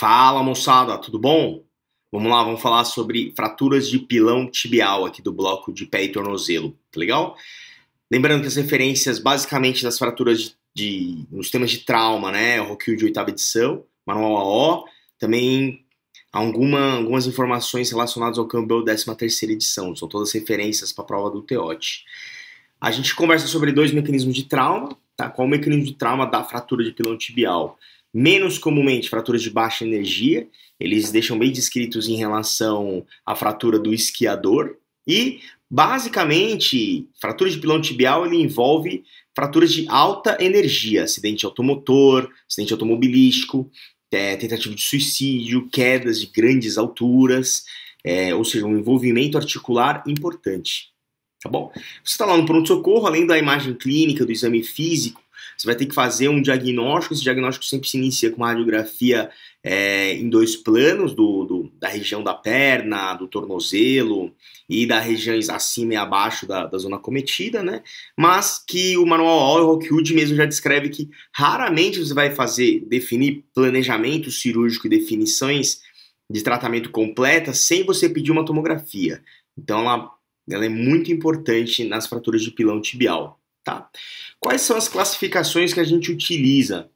Fala moçada, tudo bom? Vamos lá, vamos falar sobre fraturas de pilão tibial aqui do bloco de pé e tornozelo, tá legal? Lembrando que as referências basicamente das fraturas de, de nos temas de trauma, né? É o Rockio de oitava edição, manual AO, também alguma, algumas informações relacionadas ao Campbell 13 terceira edição, são todas referências para a prova do Teote. A gente conversa sobre dois mecanismos de trauma, tá? Qual o mecanismo de trauma da fratura de pilão tibial? menos comumente fraturas de baixa energia, eles deixam bem descritos em relação à fratura do esquiador. E, basicamente, fratura de pilão tibial ele envolve fraturas de alta energia, acidente automotor, acidente automobilístico, é, tentativa de suicídio, quedas de grandes alturas, é, ou seja, um envolvimento articular importante. Tá bom? Você está lá no pronto-socorro, além da imagem clínica, do exame físico, você vai ter que fazer um diagnóstico, esse diagnóstico sempre se inicia com uma radiografia é, em dois planos, do, do, da região da perna, do tornozelo e das regiões acima e abaixo da, da zona cometida, né? Mas que o manual All Rockwood mesmo já descreve que raramente você vai fazer, definir planejamento cirúrgico e definições de tratamento completa sem você pedir uma tomografia. Então ela, ela é muito importante nas fraturas de pilão tibial. Tá. Quais são as classificações que a gente utiliza?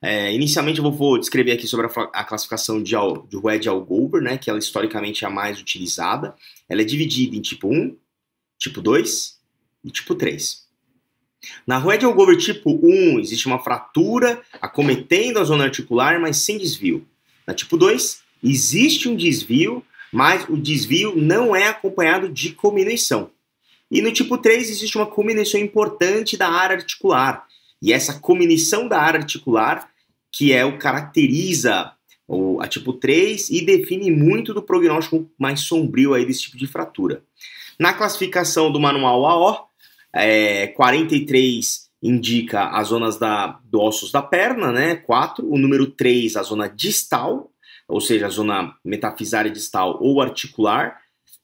É, inicialmente eu vou descrever aqui sobre a, a classificação de, Al, de Red Algover, né, que ela historicamente é a mais utilizada. Ela é dividida em tipo 1, tipo 2 e tipo 3. Na Red Algover tipo 1 existe uma fratura acometendo a zona articular, mas sem desvio. Na tipo 2 existe um desvio, mas o desvio não é acompanhado de diminuição. E no tipo 3 existe uma cominição importante da área articular. E essa cominição da área articular que é o caracteriza o, a tipo 3 e define muito do prognóstico mais sombrio aí desse tipo de fratura. Na classificação do manual AO, é, 43 indica as zonas da, do ossos da perna, né? 4. O número 3, a zona distal, ou seja, a zona metafisária distal ou articular.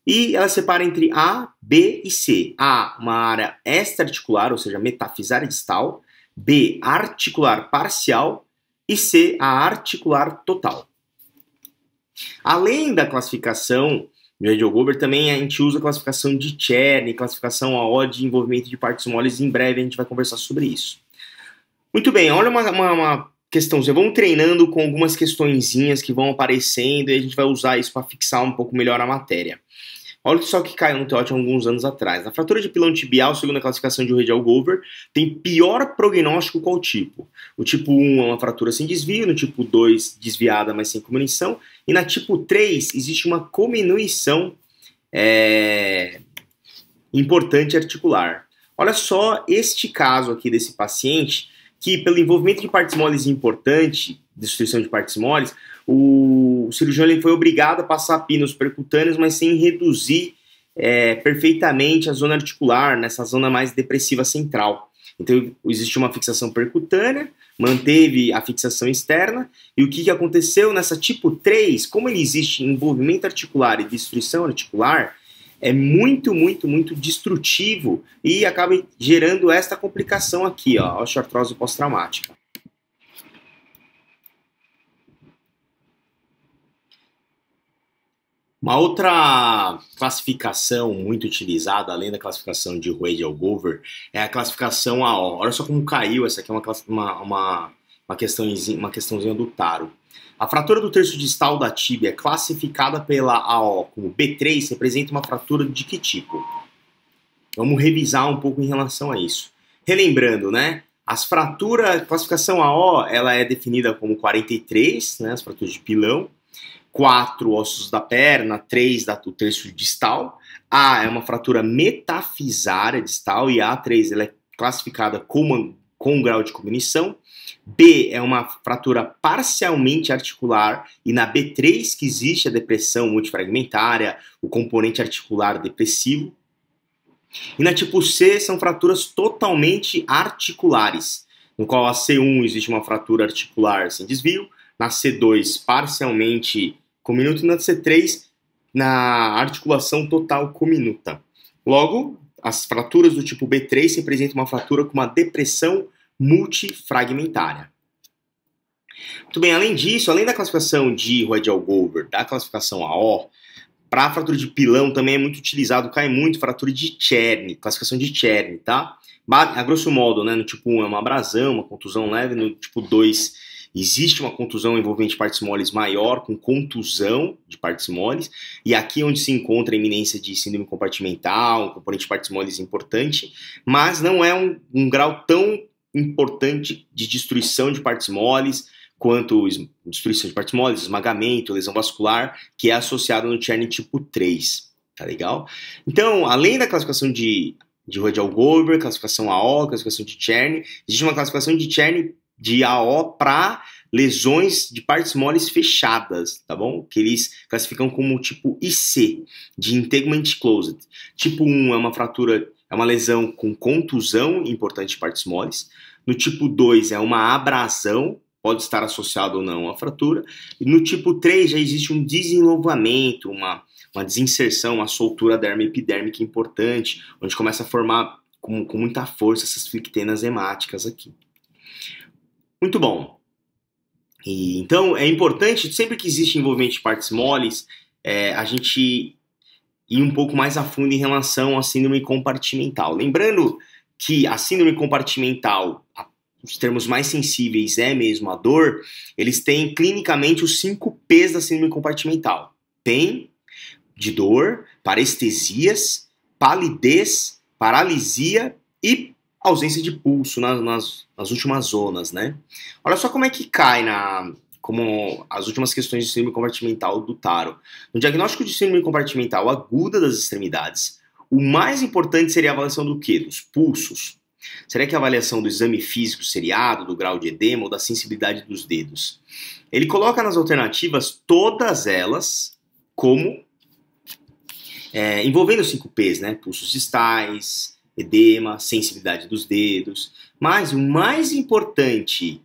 E ela separa entre A, B e C. A, uma área extra-articular, ou seja, metafisária distal. B, articular parcial. E C, a articular total. Além da classificação de Radiogober, também a gente usa a classificação de Chern, classificação AO de envolvimento de partes moles. Em breve a gente vai conversar sobre isso. Muito bem, olha uma, uma, uma questãozinha. Vamos treinando com algumas questõezinhas que vão aparecendo e a gente vai usar isso para fixar um pouco melhor a matéria. Olha só que caiu no TOT alguns anos atrás. A fratura de pilão tibial, segundo a classificação de Radial Gover, tem pior prognóstico qual tipo. O tipo 1 é uma fratura sem desvio, no tipo 2 desviada, mas sem comunição. E na tipo 3 existe uma cominuição é, importante articular. Olha só este caso aqui desse paciente que pelo envolvimento de partes moles importante, destruição de partes moles, o, o cirurgião ele foi obrigado a passar pinos percutâneos, mas sem reduzir é, perfeitamente a zona articular, nessa zona mais depressiva central. Então, existe uma fixação percutânea, manteve a fixação externa, e o que aconteceu nessa tipo 3, como ele existe envolvimento articular e destruição articular, é muito, muito, muito destrutivo e acaba gerando esta complicação aqui, ó, osteoartrose pós-traumática. Uma outra classificação muito utilizada, além da classificação de e Over é a classificação AO. Olha só como caiu, essa aqui é uma, uma, uma, questãozinha, uma questãozinha do Taro. A fratura do terço distal da tíbia, é classificada pela AO como B3, representa uma fratura de que tipo? Vamos revisar um pouco em relação a isso. Relembrando, né? As fraturas, classificação AO, ela é definida como 43, né, as fraturas de pilão, 4 ossos da perna, 3 do terço distal. A é uma fratura metafisária distal e A3 ela é classificada como, com grau de cognição. B é uma fratura parcialmente articular e na B3 que existe a depressão multifragmentária, o componente articular depressivo. E na tipo C são fraturas totalmente articulares, no qual a C1 existe uma fratura articular sem desvio, na C2 parcialmente cominuta e na C3 na articulação total cominuta. Logo, as fraturas do tipo B3 representam uma fratura com uma depressão multifragmentária. Muito bem, além disso, além da classificação de Radial Goldberg, da classificação AO, para fratura de pilão também é muito utilizado, cai muito fratura de Chern, classificação de Chern, tá? A grosso modo, né, no tipo 1 é uma abrasão, uma contusão leve, no tipo 2 existe uma contusão envolvente partes moles maior, com contusão de partes moles, e aqui é onde se encontra a iminência de síndrome compartimental, um componente de partes moles importante, mas não é um, um grau tão importante de destruição de partes moles, quanto destruição de partes moles, esmagamento, lesão vascular, que é associado no Tcherny tipo 3. Tá legal? Então, além da classificação de, de Radial Goldberg, classificação AO, classificação de Tcherny, existe uma classificação de Tcherny de AO para lesões de partes moles fechadas, tá bom? Que eles classificam como tipo IC, de Integument Closed. Tipo 1 é uma fratura, é uma lesão com contusão importante de partes moles. No tipo 2 é uma abrasão, pode estar associada ou não à fratura. E no tipo 3 já existe um desenvolvimento, uma, uma desinserção, uma soltura derme epidérmica importante, onde começa a formar com, com muita força essas frictenas hemáticas aqui. Muito bom. E, então é importante, sempre que existe envolvimento de partes moles, é, a gente ir um pouco mais a fundo em relação à síndrome compartimental. Lembrando que a síndrome compartimental, a, os termos mais sensíveis é mesmo a dor, eles têm clinicamente os cinco P's da síndrome compartimental: tem de dor, parestesias, palidez, paralisia e ausência de pulso nas, nas, nas, últimas zonas, né? Olha só como é que cai na como as últimas questões de síndrome compartimental do Taro. No diagnóstico de síndrome compartimental aguda das extremidades, o mais importante seria a avaliação do quê? Dos pulsos. Será que a avaliação do exame físico seriado, do grau de edema ou da sensibilidade dos dedos? Ele coloca nas alternativas todas elas como é, envolvendo 5 Ps, né? Pulsos distais, edema, sensibilidade dos dedos. Mas o mais importante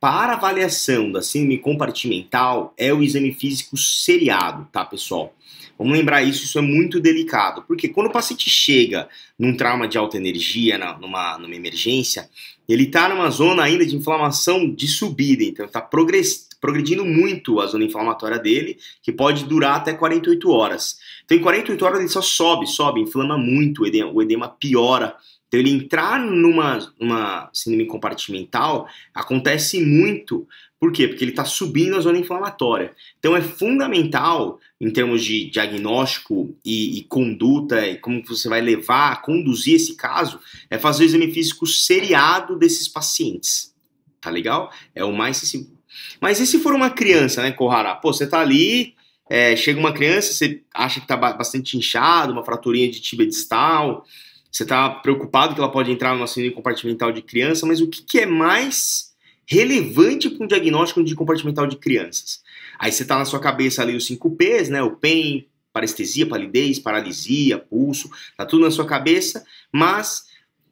para avaliação da síndrome compartimental é o exame físico seriado, tá, pessoal? Vamos lembrar isso, isso é muito delicado, porque quando o paciente chega num trauma de alta energia, numa, numa emergência, ele está numa zona ainda de inflamação de subida, então está progressando progredindo muito a zona inflamatória dele, que pode durar até 48 horas. Então, em 48 horas ele só sobe, sobe, inflama muito, o edema, o edema piora. Então, ele entrar numa, numa síndrome compartimental acontece muito. Por quê? Porque ele está subindo a zona inflamatória. Então, é fundamental, em termos de diagnóstico e, e conduta, e como você vai levar, conduzir esse caso, é fazer o exame físico seriado desses pacientes tá legal? É o mais mas e se for uma criança, né, Corrara? Pô, você tá ali, é, chega uma criança, você acha que tá bastante inchado, uma fraturinha de tibia distal, você tá preocupado que ela pode entrar numa síndrome compartimental de criança, mas o que, que é mais relevante para um diagnóstico de compartimental de crianças? Aí você tá na sua cabeça ali os 5 P's, né? O PEN, parestesia, palidez, paralisia, pulso, tá tudo na sua cabeça, mas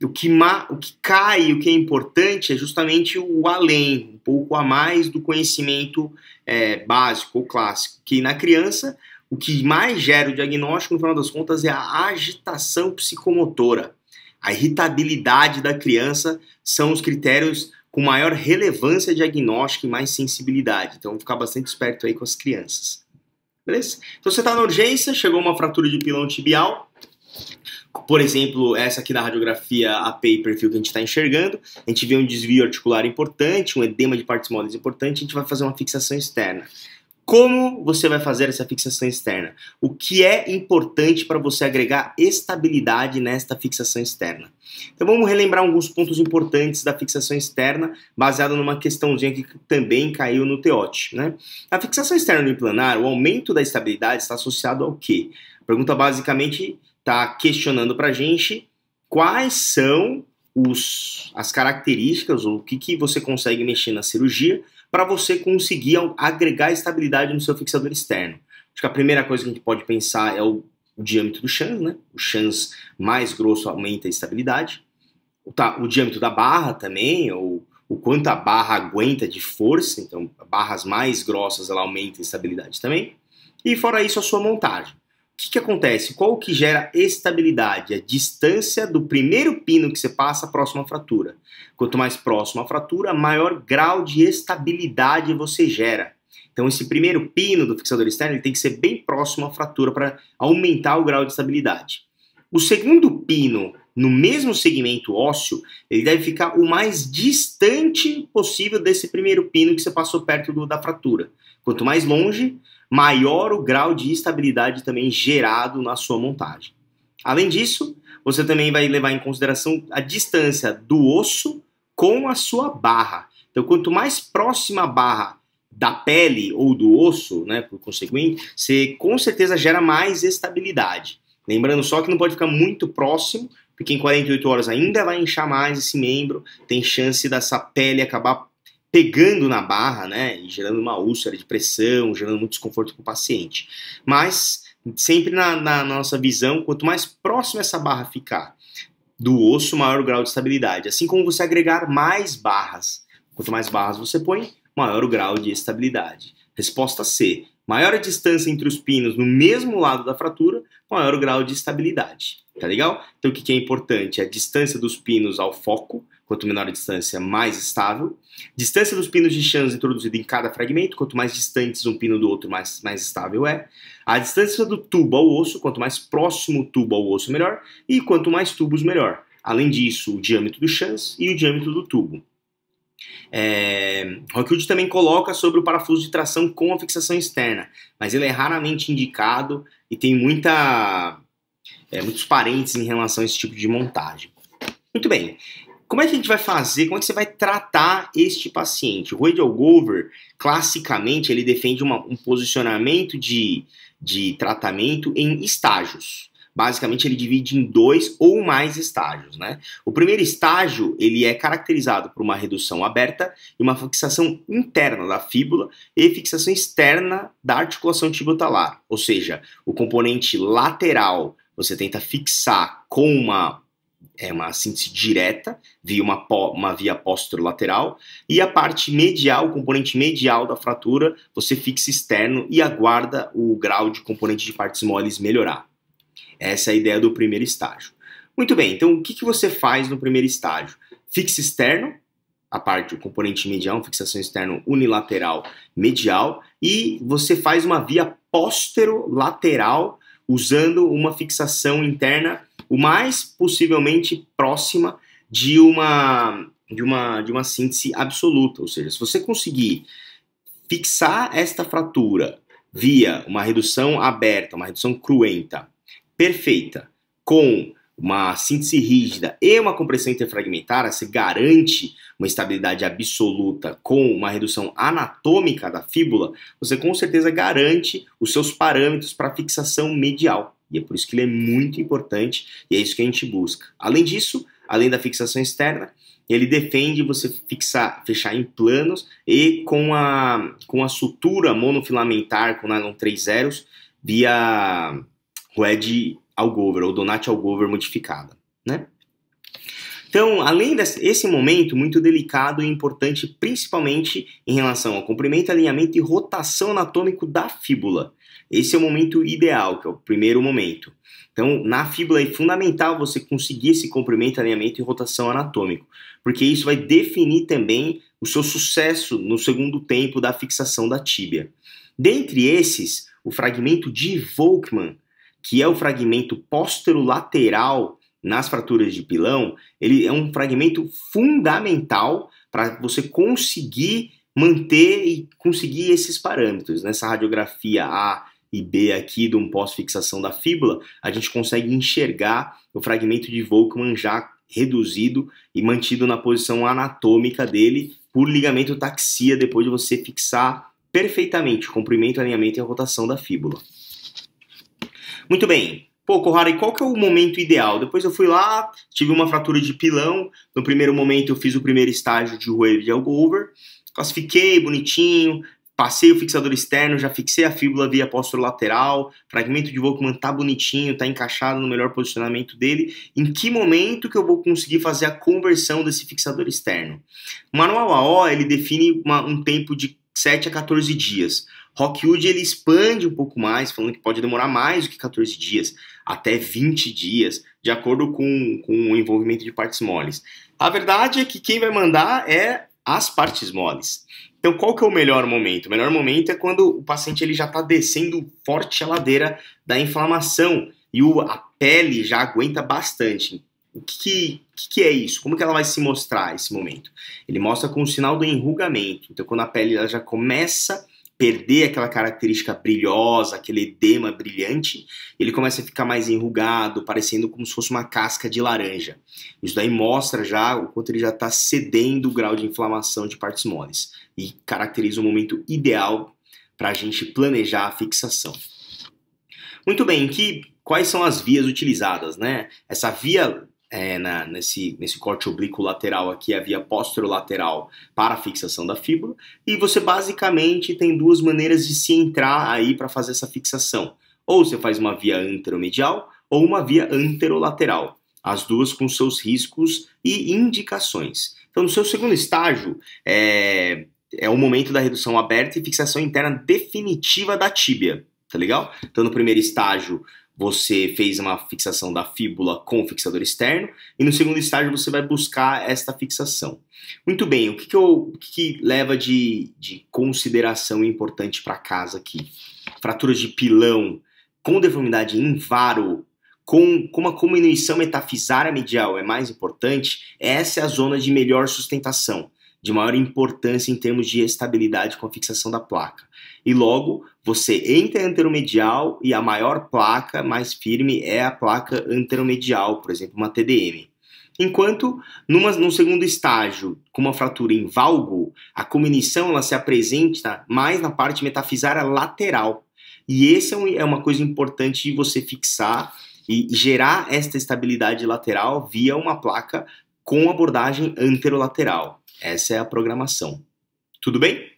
o que, ma, o que cai, o que é importante é justamente o além, um pouco a mais do conhecimento é, básico ou clássico, que na criança o que mais gera o diagnóstico, no final das contas, é a agitação psicomotora. A irritabilidade da criança são os critérios com maior relevância diagnóstica e mais sensibilidade. Então, ficar bastante esperto aí com as crianças. Beleza? Então, você está na urgência, chegou uma fratura de pilão tibial por exemplo, essa aqui na radiografia a pay que a gente está enxergando, a gente vê um desvio articular importante, um edema de partes moles importante, a gente vai fazer uma fixação externa. Como você vai fazer essa fixação externa? O que é importante para você agregar estabilidade nesta fixação externa? Então vamos relembrar alguns pontos importantes da fixação externa, baseado numa questãozinha que também caiu no teote. Né? A fixação externa no uniplanar, o aumento da estabilidade está associado ao quê? pergunta basicamente está questionando para a gente quais são os, as características ou o que, que você consegue mexer na cirurgia para você conseguir agregar estabilidade no seu fixador externo. Acho que a primeira coisa que a gente pode pensar é o, o diâmetro do chans, né? O chans mais grosso aumenta a estabilidade. O, tá, o diâmetro da barra também, ou o quanto a barra aguenta de força, então barras mais grossas ela aumenta a estabilidade também. E fora isso, a sua montagem que, que acontece? Qual que gera estabilidade? A distância do primeiro pino que você passa próximo à fratura. Quanto mais próximo à fratura, maior grau de estabilidade você gera. Então, esse primeiro pino do fixador externo ele tem que ser bem próximo à fratura para aumentar o grau de estabilidade. O segundo pino, no mesmo segmento ósseo, ele deve ficar o mais distante possível desse primeiro pino que você passou perto do, da fratura. Quanto mais longe, maior o grau de estabilidade também gerado na sua montagem. Além disso, você também vai levar em consideração a distância do osso com a sua barra. Então, quanto mais próxima a barra da pele ou do osso, né, por conseguinte, você com certeza gera mais estabilidade. Lembrando só que não pode ficar muito próximo, porque em 48 horas ainda vai inchar mais esse membro, tem chance dessa pele acabar pegando na barra, né, e gerando uma úlcera de pressão, gerando muito desconforto para o paciente. Mas sempre na, na, nossa visão, quanto mais próximo essa barra ficar do osso, maior o grau de estabilidade. Assim como você agregar mais barras, quanto mais barras você põe, maior o grau de estabilidade. Resposta C: maior a distância entre os pinos no mesmo lado da fratura, maior o grau de estabilidade. Tá legal? Então o que é importante? É a distância dos pinos ao foco Quanto menor a distância, mais estável. Distância dos pinos de chãs introduzido em cada fragmento. Quanto mais distantes um pino do outro, mais, mais estável é. A distância do tubo ao osso. Quanto mais próximo o tubo ao osso, melhor. E quanto mais tubos, melhor. Além disso, o diâmetro do chãs e o diâmetro do tubo. É, Rockwood também coloca sobre o parafuso de tração com a fixação externa, mas ele é raramente indicado e tem muita, é, muitos parentes em relação a esse tipo de montagem. Muito bem, como é que a gente vai fazer? Como é que você vai tratar este paciente? O Radial Gover, classicamente, ele defende uma, um posicionamento de, de tratamento em estágios. Basicamente, ele divide em dois ou mais estágios, né? O primeiro estágio, ele é caracterizado por uma redução aberta e uma fixação interna da fíbula e fixação externa da articulação tibial-talar, ou seja, o componente lateral você tenta fixar com uma é uma síntese direta via uma, uma via lateral e a parte medial, o componente medial da fratura, você fixa externo e aguarda o grau de componente de partes moles melhorar. Essa é a ideia do primeiro estágio. Muito bem, então o que, que você faz no primeiro estágio? Fixa externo, a parte, o componente medial, fixação externa unilateral medial, e você faz uma via posterolateral usando uma fixação interna o mais possivelmente próxima de uma, de uma, de uma síntese absoluta. Ou seja, se você conseguir fixar esta fratura via uma redução aberta, uma redução cruenta, perfeita, com uma síntese rígida e uma compressão interfragmentar, você garante uma estabilidade absoluta com uma redução anatômica da fíbula, você com certeza garante os seus parâmetros para fixação medial. E é por isso que ele é muito importante e é isso que a gente busca. Além disso, além da fixação externa, ele defende você fixar, fechar em planos e com a, com a sutura monofilamentar com nylon 3 zeros via red Algover ou Donati Algover modificada, né? Então, além desse momento muito delicado e importante, principalmente em relação ao comprimento, alinhamento e rotação anatômico da fíbula, esse é o momento ideal, que é o primeiro momento. Então, na fíbula é fundamental você conseguir esse comprimento, alinhamento e rotação anatômico, porque isso vai definir também o seu sucesso no segundo tempo da fixação da tíbia. Dentre esses, o fragmento de Volkmann, que é o fragmento posterolateral nas fraturas de pilão, ele é um fragmento fundamental para você conseguir manter e conseguir esses parâmetros nessa radiografia A e B aqui de um pós-fixação da fíbula, a gente consegue enxergar o fragmento de Volkmann já reduzido e mantido na posição anatômica dele por ligamento taxia depois de você fixar perfeitamente o comprimento, alinhamento e a rotação da fíbula. Muito bem. Pô, Kohara, qual que é o momento ideal? Depois eu fui lá, tive uma fratura de pilão. No primeiro momento eu fiz o primeiro estágio de wave de algover. Classifiquei bonitinho, Passei o fixador externo, já fixei a fíbula via apóstolo lateral, fragmento de Volkmann tá bonitinho, tá encaixado no melhor posicionamento dele. Em que momento que eu vou conseguir fazer a conversão desse fixador externo? O manual AO, ele define uma, um tempo de 7 a 14 dias. Rockwood ele expande um pouco mais, falando que pode demorar mais do que 14 dias, até 20 dias, de acordo com, com o envolvimento de partes moles. A verdade é que quem vai mandar é as partes moles. Então, qual que é o melhor momento? O melhor momento é quando o paciente ele já está descendo forte a ladeira da inflamação e o, a pele já aguenta bastante. O que, que, que, é isso? Como que ela vai se mostrar esse momento? Ele mostra com o sinal do enrugamento. Então, quando a pele ela já começa perder aquela característica brilhosa, aquele edema brilhante, ele começa a ficar mais enrugado, parecendo como se fosse uma casca de laranja. Isso daí mostra já o quanto ele já está cedendo o grau de inflamação de partes moles e caracteriza o momento ideal para a gente planejar a fixação. Muito bem, que quais são as vias utilizadas, né? Essa via é, na, nesse, nesse corte oblíquo lateral aqui, a via posterolateral para a fixação da fíbula, e você basicamente tem duas maneiras de se entrar aí para fazer essa fixação. Ou você faz uma via anteromedial ou uma via anterolateral, as duas com seus riscos e indicações. Então, no seu segundo estágio, é, é o momento da redução aberta e fixação interna definitiva da tíbia, tá legal? Então, no primeiro estágio, você fez uma fixação da fíbula com fixador externo, e no segundo estágio você vai buscar esta fixação. Muito bem, o que, que, eu, o que, que leva de, de consideração importante para casa aqui? Fraturas de pilão com deformidade em varo, com, com uma diminuição metafisária medial é mais importante, essa é a zona de melhor sustentação, de maior importância em termos de estabilidade com a fixação da placa e logo você entra anteromedial e a maior placa mais firme é a placa anteromedial, por exemplo, uma TDM. Enquanto, numa, num segundo estágio, com uma fratura em valgo, a cominição ela se apresenta mais na parte metafisária lateral. E esse é, é uma coisa importante de você fixar e gerar esta estabilidade lateral via uma placa com abordagem anterolateral. Essa é a programação. Tudo bem?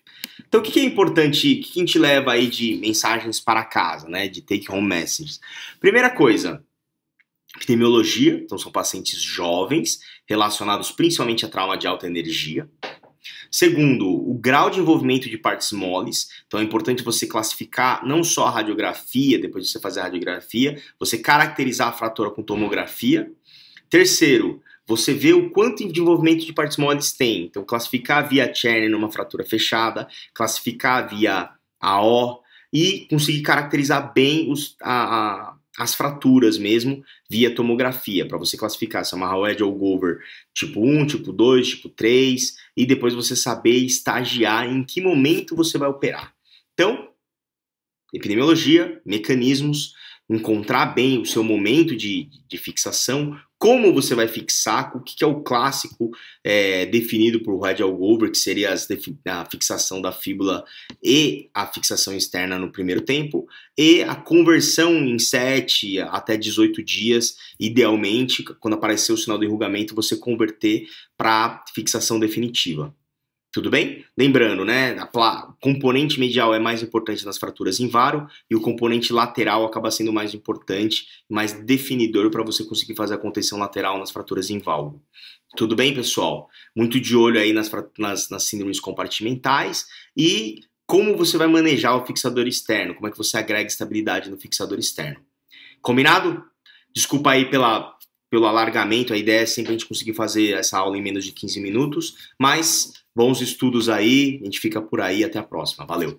Então, o que, é importante, o que, que a gente leva aí de mensagens para casa, né? De take-home messages. Primeira coisa, epidemiologia, então são pacientes jovens, relacionados principalmente a trauma de alta energia. Segundo, o grau de envolvimento de partes moles. Então é importante você classificar não só a radiografia, depois de você fazer a radiografia, você caracterizar a fratura com tomografia. Terceiro, você vê o quanto desenvolvimento de partes moles tem. Então, classificar via Cherny numa fratura fechada, classificar via AO e conseguir caracterizar bem os, a, a, as fraturas mesmo via tomografia, para você classificar se é uma Howard ou Gover tipo 1, tipo 2, tipo 3, e depois você saber estagiar em que momento você vai operar. Então, epidemiologia, mecanismos encontrar bem o seu momento de, de fixação, como você vai fixar, o que, é o clássico é, definido por Red Goldberg, que seria as, a fixação da fíbula e a fixação externa no primeiro tempo, e a conversão em 7 até 18 dias, idealmente, quando aparecer o sinal do enrugamento, você converter para fixação definitiva. Tudo bem? Lembrando, né? componente medial é mais importante nas fraturas em varo e o componente lateral acaba sendo mais importante, mais definidor para você conseguir fazer a contenção lateral nas fraturas em valgo Tudo bem, pessoal? Muito de olho aí nas, nas, nas síndromes compartimentais e como você vai manejar o fixador externo, como é que você agrega estabilidade no fixador externo. Combinado? Desculpa aí pela, pelo alargamento, a ideia é sempre a gente conseguir fazer essa aula em menos de 15 minutos, mas Bons estudos aí, a gente fica por aí, até a próxima. Valeu!